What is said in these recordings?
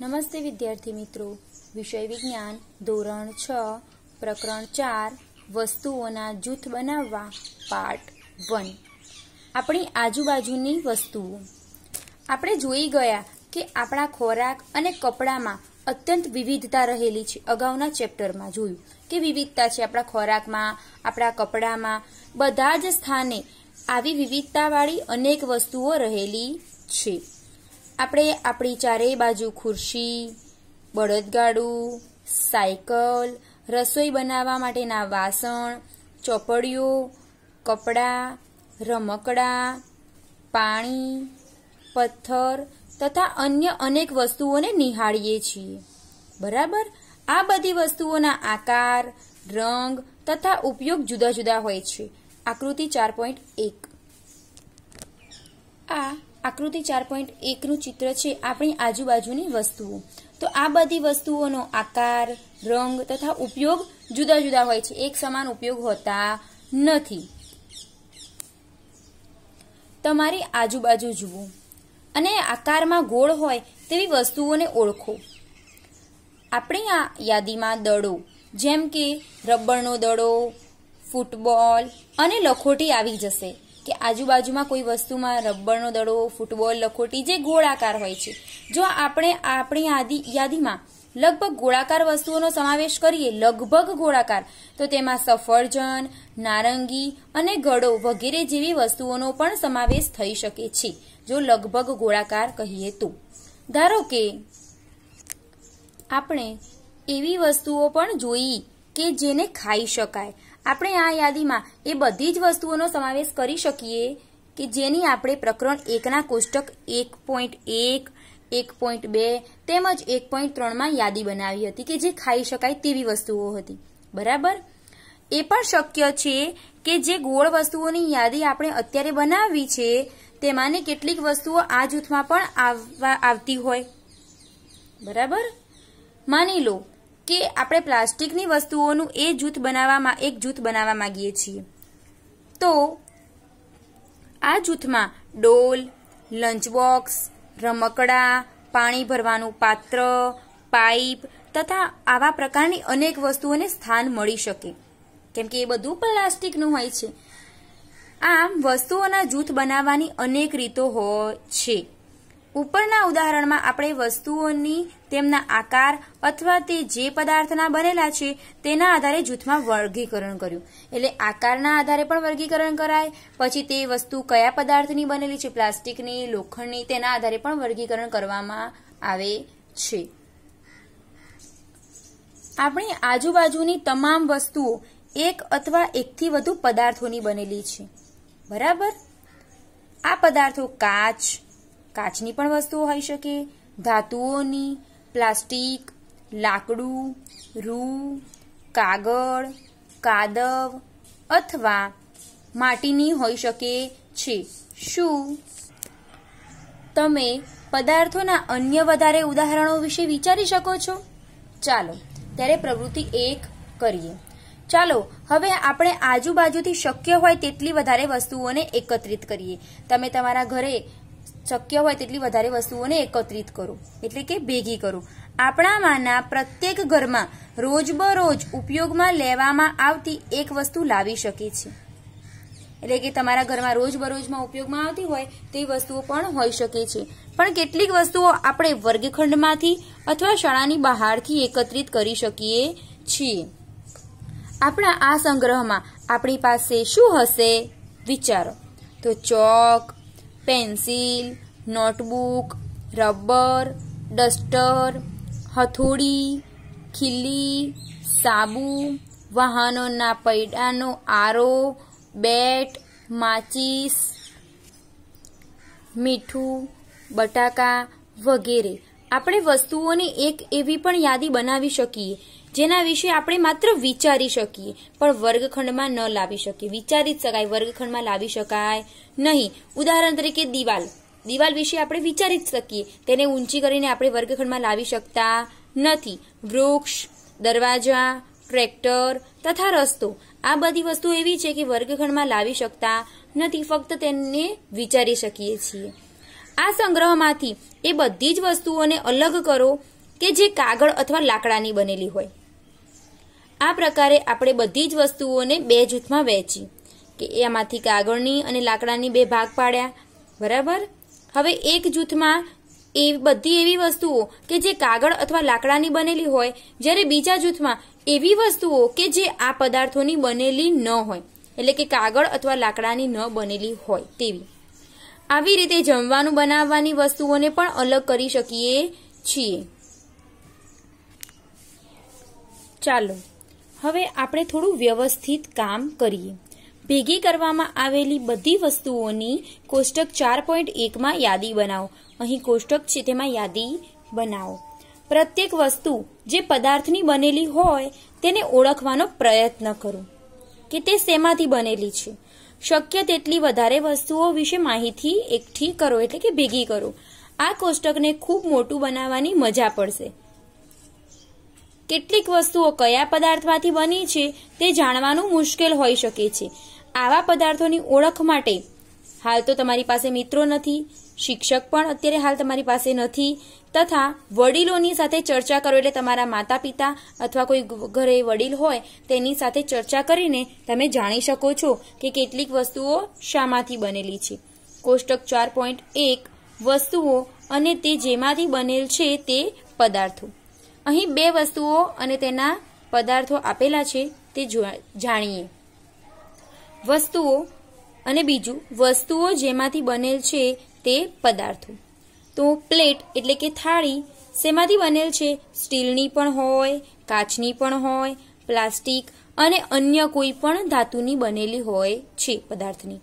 નમસ્તે વિદ્યાર્થી મિત્રો વિષય વિજ્ઞાન ધોરણ છ પ્રકરણ ચાર વસ્તુઓના જૂથ બનાવવા પાર્ટ વન આપણી આજુબાજુની વસ્તુઓ આપણે જોઈ ગયા કે આપણા ખોરાક અને કપડામાં અત્યંત વિવિધતા રહેલી છે અગાઉના ચેપ્ટરમાં જોયું કે વિવિધતા છે આપણા ખોરાકમાં આપણા કપડામાં બધા જ સ્થાને આવી વિવિધતાવાળી અનેક વસ્તુઓ રહેલી છે આપણે આપણી ચારેય બાજુ ખુરશી બળદગાડું સાયકલ રસોઈ બનાવવા માટેના વાસણ ચોપડીઓ કપડાં રમકડાં પાણી પથ્થર તથા અન્ય અનેક વસ્તુઓને નિહાળીએ છીએ બરાબર આ બધી વસ્તુઓના આકાર રંગ તથા ઉપયોગ જુદા જુદા હોય છે આકૃતિ ચાર પોઈન્ટ એક આ આકૃતિ ચાર પોઈન્ટ એકનું ચિત્ર છે આપણી આજુબાજુની વસ્તુઓ તો આ બધી વસ્તુઓનો આકાર રંગ તથા ઉપયોગ જુદા જુદા હોય છે એક સમાન ઉપયોગ હોતા નથી તમારી આજુબાજુ જુઓ અને આકારમાં ગોળ હોય તેવી વસ્તુઓને ઓળખો આપણી આ યાદીમાં દડો જેમ કે રબરનો દડો ફૂટબોલ અને લખોટી આવી જશે કે આજુબાજુમાં કોઈ વસ્તુમાં રબરનો દડો ફૂટબોલ લખોટી જે ગોળાકાર હોય છે જો આપણે આપણી યાદી યાદીમાં લગભગ ગોળાકાર વસ્તુઓનો સમાવેશ કરીએ લગભગ ગોળાકાર તો તેમાં સફરજન નારંગી અને ગળો વગેરે જેવી વસ્તુઓનો પણ સમાવેશ થઈ શકે છે જો લગભગ ગોળાકાર કહીએ તો ધારો કે આપણે એવી વસ્તુઓ પણ જોઈ કે જેને ખાઈ શકાય આપણે આ યાદીમાં એ બધી જ વસ્તુઓનો સમાવેશ કરી શકીએ કે જેની આપણે પ્રકરણ એકના કોષ્ટક એક પોઈન્ટ એક એક પોઈન્ટ બે તેમજ એક પોઈન્ટ ત્રણમાં યાદી બનાવી હતી કે જે ખાઈ શકાય તેવી વસ્તુઓ હતી બરાબર એ પણ શક્ય છે કે જે ગોળ વસ્તુઓની યાદી આપણે અત્યારે બનાવી છે તેમાંની કેટલીક વસ્તુઓ આ જૂથમાં પણ આવતી હોય બરાબર માની લો કે આપણે પ્લાસ્ટિકની વસ્તુઓનું એ જૂથ બનાવવામાં એક જૂથ બનાવવા માંગીએ છીએ તો આ જૂથમાં ડોલ લંચ બોક્સ રમકડા પાણી ભરવાનું પાત્ર પાઇપ તથા આવા પ્રકારની અનેક વસ્તુઓને સ્થાન મળી શકે કેમ કે એ બધું પ્લાસ્ટિકનું હોય છે આમ વસ્તુઓના જૂથ બનાવવાની અનેક રીતો હોય છે ઉપરના ઉદાહરણમાં આપણે વસ્તુઓની તેમના આકાર અથવા તે જે પદાર્થના બનેલા છે તેના આધારે જૂથમાં વર્ગીકરણ કર્યું એટલે આકારના આધારે પણ વર્ગીકરણ કરાય પછી તે વસ્તુ કયા પદાર્થની બનેલી છે પ્લાસ્ટિકની લોખંડની તેના આધારે પણ વર્ગીકરણ કરવામાં આવે છે આપણી આજુબાજુની તમામ વસ્તુઓ એક અથવા એકથી વધુ પદાર્થોની બનેલી છે બરાબર આ પદાર્થો કાચ કાચની પણ વસ્તુઓ હોઈ શકે ધાતુઓની પ્લાસ્ટિક લાકડું રૂ કાગળ કાદવ અથવા માટીની હોઈ શકે છે શું તમે પદાર્થોના અન્ય વધારે ઉદાહરણો વિશે વિચારી શકો છો ચાલો ત્યારે પ્રવૃત્તિ એક કરીએ ચાલો હવે આપણે આજુબાજુથી શક્ય હોય તેટલી વધારે વસ્તુઓને એકત્રિત કરીએ તમે તમારા ઘરે શક્ય હોય તેટલી વધારે વસ્તુઓને એકત્રિત કરો એટલે કે ભેગી કરો આપણામાંના પ્રત્યેક ઘરમાં રોજબરોજ ઉપયોગમાં લેવામાં આવતી એક વસ્તુ લાવી શકે છે એટલે કે તમારા ઘરમાં રોજબરોજમાં ઉપયોગમાં આવતી હોય તે વસ્તુઓ પણ હોઈ શકે છે પણ કેટલીક વસ્તુઓ આપણે વર્ગખંડમાંથી અથવા શાળાની બહારથી એકત્રિત કરી શકીએ છીએ આપણા આ સંગ્રહમાં આપણી પાસે શું હશે વિચારો તો chalk pencil notebook rubber duster હથોડી ખીલી સાબુ વાહનોના પૈડાનો આરો બેટ માચીસ મીઠું બટાકા વગેરે આપણે વસ્તુઓની એક એવી પણ યાદી બનાવી શકીએ જેના વિશે આપણે માત્ર વિચારી શકીએ પણ વર્ગખંડમાં ન લાવી શકીએ વિચારી જ શકાય વર્ગખંડમાં લાવી શકાય નહીં ઉદાહરણ તરીકે દિવાલ દિવાલ વિશે આપણે વિચારી જ શકીએ તેને ઊંચી કરીને આપણે વર્ગખંડમાં લાવી શકતા નથી વૃક્ષ દરવાજા ટ્રેક્ટર તથા રસ્તો આ બધી વસ્તુ એવી છે કે વર્ગખંડમાં લાવી શકતા નથી ફક્ત તેને વિચારી શકીએ છીએ આ સંગ્રહમાંથી એ બધી જ વસ્તુઓને અલગ કરો કે જે કાગળ અથવા લાકડાની બનેલી હોય આ પ્રકારે આપણે બધી જ વસ્તુઓને બે જૂથમાં વહેંચી કે એમાંથી કાગળની અને લાકડાની બે ભાગ પાડ્યા બરાબર હવે એક જૂથમાં એ બધી એવી વસ્તુઓ કે જે કાગળ અથવા લાકડાની બનેલી હોય જ્યારે બીજા જૂથમાં એવી વસ્તુઓ કે જે આ પદાર્થોની બનેલી ન હોય એટલે કે કાગળ અથવા લાકડાની ન બનેલી હોય તેવી આવી રીતે જમવાનું બનાવવાની વસ્તુઓને પણ અલગ કરી શકીએ છીએ ચાલો હવે આપણે થોડું વ્યવસ્થિત કામ કરીએ ભેગી કરવામાં આવેલી બધી વસ્તુઓની કોષ્ટક ચાર પોઈન્ટ એકમાં યાદી બનાવો અહીં કોષ્ટક છે તેમાં યાદી બનાવો પ્રત્યેક વસ્તુ જે પદાર્થની બનેલી હોય તેને ઓળખવાનો પ્રયત્ન કરો કે તે શેમાંથી બનેલી છે શક્ય તેટલી વધારે વસ્તુઓ વિશે માહિતી એકઠી કરો એટલે કે ભેગી કરો આ કોષ્ટકને ખૂબ મોટું બનાવવાની મજા પડશે કેટલીક વસ્તુઓ કયા પદાર્થમાંથી બની છે તે જાણવાનું મુશ્કેલ હોઈ શકે છે આવા પદાર્થોની ઓળખ માટે હાલ તો તમારી પાસે મિત્રો નથી શિક્ષક પણ અત્યારે હાલ તમારી પાસે નથી તથા વડીલોની સાથે ચર્ચા કરો એટલે તમારા માતા પિતા અથવા કોઈ ઘરે વડીલ હોય તેની સાથે ચર્ચા કરીને તમે જાણી શકો છો કે કેટલીક વસ્તુઓ શામાંથી બનેલી છે કોષ્ટક ચાર પોઈન્ટ એક વસ્તુઓ અને તે જેમાંથી બનેલ છે તે પદાર્થો અહીં બે વસ્તુઓ અને તેના પદાર્થો આપેલા છે તે જાણીએ વસ્તુઓ અને બીજું વસ્તુઓ જેમાંથી બનેલ છે તે પદાર્થો તો પ્લેટ એટલે કે થાળી શેમાંથી બનેલ છે સ્ટીલની પણ હોય કાચની પણ હોય પ્લાસ્ટિક અને અન્ય કોઈ પણ ધાતુની બનેલી હોય છે પદાર્થની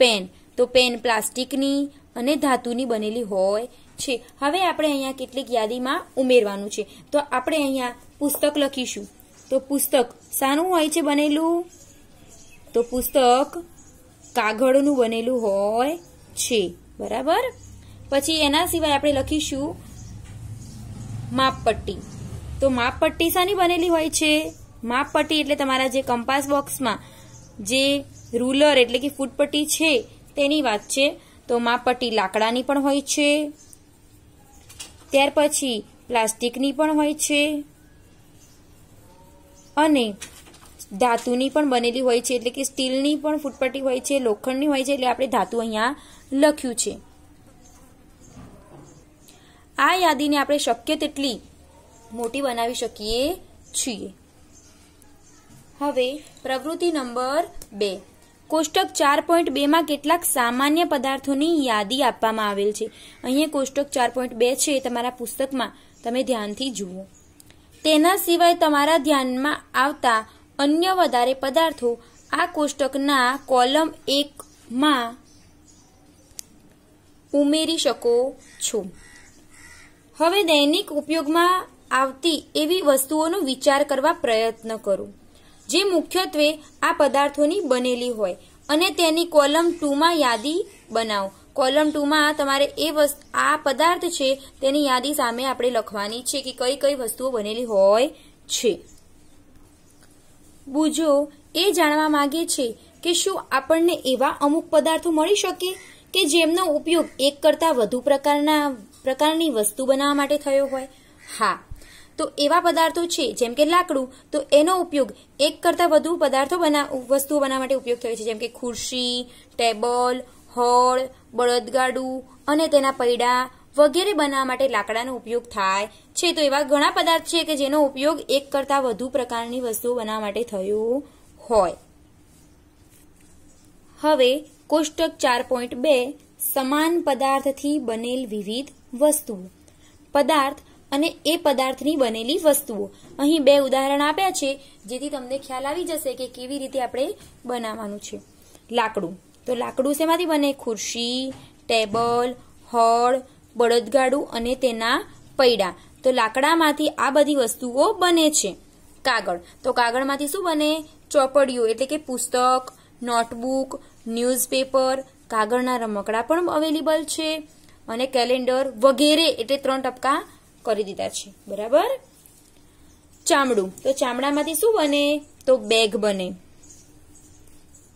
પેન તો પેન પ્લાસ્ટિકની અને ધાતુની બનેલી હોય છે હવે આપણે અહીંયા કેટલીક યાદીમાં ઉમેરવાનું છે તો આપણે અહીંયા પુસ્તક લખીશું તો પુસ્તક શાનું હોય છે બનેલું તો પુસ્તક કાગળનું બનેલું હોય છે બરાબર પછી એના સિવાય આપણે લખીશું માપપટ્ટી તો માપપટ્ટી શાની બનેલી હોય છે માપપટ્ટી એટલે તમારા જે કંપાસ બોક્સમાં જે રૂલર એટલે કે ફૂટપટ્ટી છે તેની વાત છે તો માપપટ્ટી લાકડાની પણ હોય છે ત્યાર પછી પ્લાસ્ટિકની પણ હોય છે અને ધાતુની પણ બનેલી હોય છે એટલે કે સ્ટીલની પણ ફૂટપટ્ટી હોય છે લોખંડની હોય છે એટલે આપણે ધાતુ અહીંયા લખ્યું છે આ યાદીને આપણે શક્ય તેટલી મોટી બનાવી શકીએ છીએ હવે પ્રવૃત્તિ નંબર બે કોષ્ટક ચાર પોઈન્ટ બેમાં કેટલાક સામાન્ય પદાર્થોની યાદી આપવામાં આવેલ છે અહીંયા કોષ્ટક ચાર પોઈન્ટ બે છે એ તમારા પુસ્તકમાં તમે ધ્યાનથી જુઓ તેના સિવાય તમારા ધ્યાનમાં આવતા અન્ય વધારે પદાર્થો આ કોષ્ટકના કોલમ એકમાં ઉમેરી શકો છો હવે દૈનિક ઉપયોગમાં આવતી એવી વસ્તુઓનો વિચાર કરવા પ્રયત્ન કરો જે મુખ્યત્વે આ પદાર્થોની બનેલી હોય અને તેની કોલમ ટુમાં યાદી બનાવો કોલમ ટુમાં તમારે એ વસ્તુ આ પદાર્થ છે તેની યાદી સામે આપણે લખવાની છે કે કઈ કઈ વસ્તુઓ બનેલી હોય છે બુજો એ જાણવા માંગે છે કે શું આપણને એવા અમુક પદાર્થો મળી શકે કે જેમનો ઉપયોગ એક કરતાં વધુ પ્રકારના પ્રકારની વસ્તુ બનાવવા માટે થયો હોય હા તો એવા પદાર્થો છે જેમ કે લાકડું તો એનો ઉપયોગ એક કરતાં વધુ પદાર્થો બના વસ્તુઓ બનાવવા માટે ઉપયોગ થયો છે જેમ કે ખુરશી ટેબલ હળ બળદગાડું અને તેના પૈડા વગેરે બનાવવા માટે લાકડાનો ઉપયોગ થાય છે તો એવા ઘણા પદાર્થ છે કે જેનો ઉપયોગ એક કરતાં વધુ પ્રકારની વસ્તુઓ બનાવવા માટે થયો હોય હવે કોષ્ટક ચાર પોઈન્ટ બે સમાન પદાર્થથી બનેલ વિવિધ વસ્તુઓ પદાર્થ અને એ પદાર્થની બનેલી વસ્તુઓ અહીં બે ઉદાહરણ આપ્યા છે જેથી તમને ખ્યાલ આવી જશે કે કેવી રીતે આપણે બનાવવાનું છે લાકડું તો લાકડું શેમાંથી બને ખુરશી ટેબલ હળ બળદગાડું અને તેના પૈડા તો લાકડામાંથી આ બધી વસ્તુઓ બને છે કાગળ તો કાગળમાંથી શું બને ચોપડીઓ એટલે કે પુસ્તક નોટબુક ન્યૂઝપેપર કાગળના રમકડા પણ અવેલેબલ છે અને કેલેન્ડર વગેરે એટલે ત્રણ ટપકા કરી દીધા છે બરાબર ચામડું તો ચામડામાંથી શું બને તો બેગ બને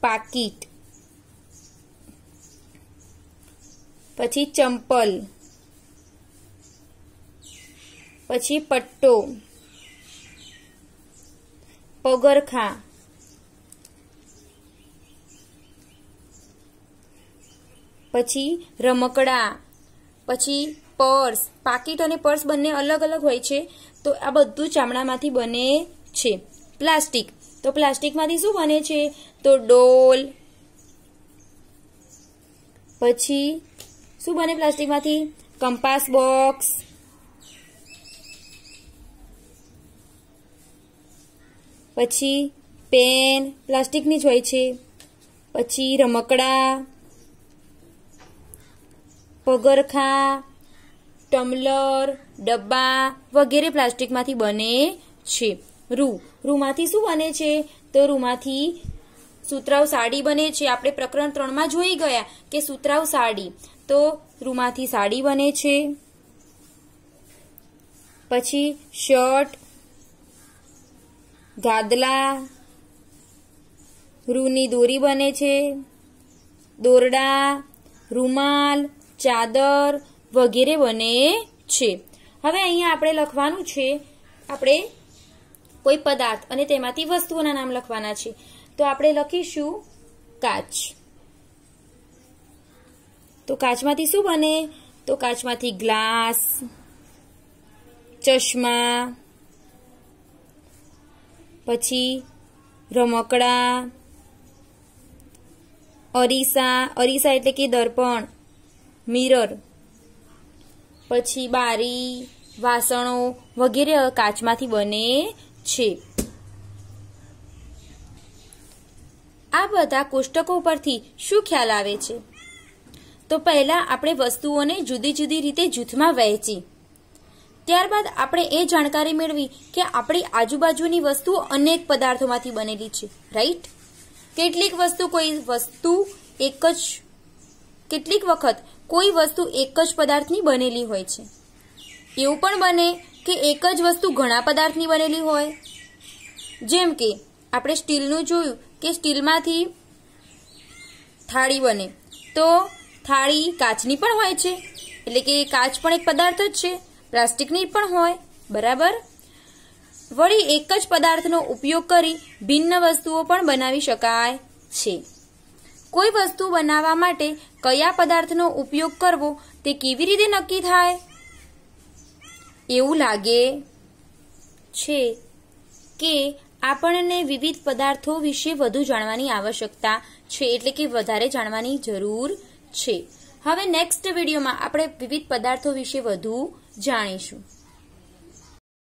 પાકીટ પછી ચંપલ પછી પટ્ટો પગરખા પછી રમકડા પછી પર્સ પાકીટ અને પર્સ બંને અલગ અલગ હોય છે તો આ બધું ચામડામાંથી બને છે પ્લાસ્ટિક તો પ્લાસ્ટિકમાંથી શું બને છે તો ડોલ પછી શું બને પ્લાસ્ટિકમાંથી કંપાસ બોક્સ પછી પેન પ્લાસ્ટિકની જ હોય છે પછી રમકડા પગરખા ટમલર ડબ્બા વગેરે પ્લાસ્ટિકમાંથી બને છે રૂ રૂમાંથી શું બને છે તો રૂમાંથી સુતરાઉ સાડી બને છે આપણે પ્રકરણ ત્રણમાં જોઈ ગયા કે સુતરાઉ સાડી તો રૂમાંથી સાડી બને છે પછી શર્ટ ગાદલા રૂની દોરી બને છે દોરડા રૂમાલ ચાદર વગેરે બને છે હવે અહીંયા આપણે લખવાનું છે આપણે કોઈ પદાર્થ અને તેમાંથી વસ્તુઓના નામ લખવાના છે તો આપણે લખીશું કાચ તો કાચમાંથી શું બને તો કાચમાંથી ગ્લાસ ચશ્મા પછી રમકડા અરીસા અરીસા એટલે કે દર્પણ મિરર પછી બારી વાસણો વગેરે કાચમાંથી બને છે આ બધા કોષ્ટકો પરથી શું ખ્યાલ આવે છે તો પહેલાં આપણે વસ્તુઓને જુદી જુદી રીતે જૂથમાં વહેંચી ત્યારબાદ આપણે એ જાણકારી મેળવી કે આપણી આજુબાજુની વસ્તુઓ અનેક પદાર્થોમાંથી બનેલી છે રાઈટ કેટલીક વસ્તુ કોઈ વસ્તુ એક જ કેટલીક વખત કોઈ વસ્તુ એક જ પદાર્થની બનેલી હોય છે એવું પણ બને કે એક જ વસ્તુ ઘણા પદાર્થની બનેલી હોય જેમ કે આપણે સ્ટીલનું જોયું કે સ્ટીલમાંથી થાળી બને તો થાળી કાચની પણ હોય છે એટલે કે કાચ પણ એક પદાર્થ જ છે પ્લાસ્ટિકની પણ હોય બરાબર વળી એક જ પદાર્થનો ઉપયોગ કરી ભિન્ન વસ્તુઓ પણ બનાવી શકાય છે કોઈ વસ્તુ બનાવવા માટે કયા પદાર્થનો ઉપયોગ કરવો તે કેવી રીતે નક્કી થાય એવું લાગે છે કે આપણને વિવિધ પદાર્થો વિશે વધુ જાણવાની આવશ્યકતા છે એટલે કે વધારે જાણવાની જરૂર છે હવે નેક્સ્ટ વિડીયોમાં આપણે વિવિધ પદાર્થો વિશે વધુ જાણીશું